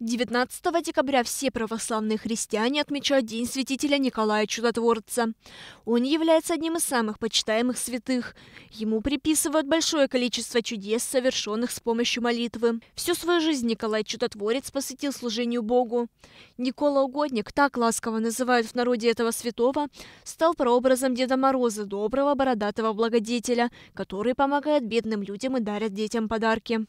19 декабря все православные христиане отмечают День святителя Николая Чудотворца. Он является одним из самых почитаемых святых. Ему приписывают большое количество чудес, совершенных с помощью молитвы. Всю свою жизнь Николай Чудотворец посвятил служению Богу. Никола Угодник, так ласково называют в народе этого святого, стал прообразом Деда Мороза, доброго бородатого благодетеля, который помогает бедным людям и дарит детям подарки.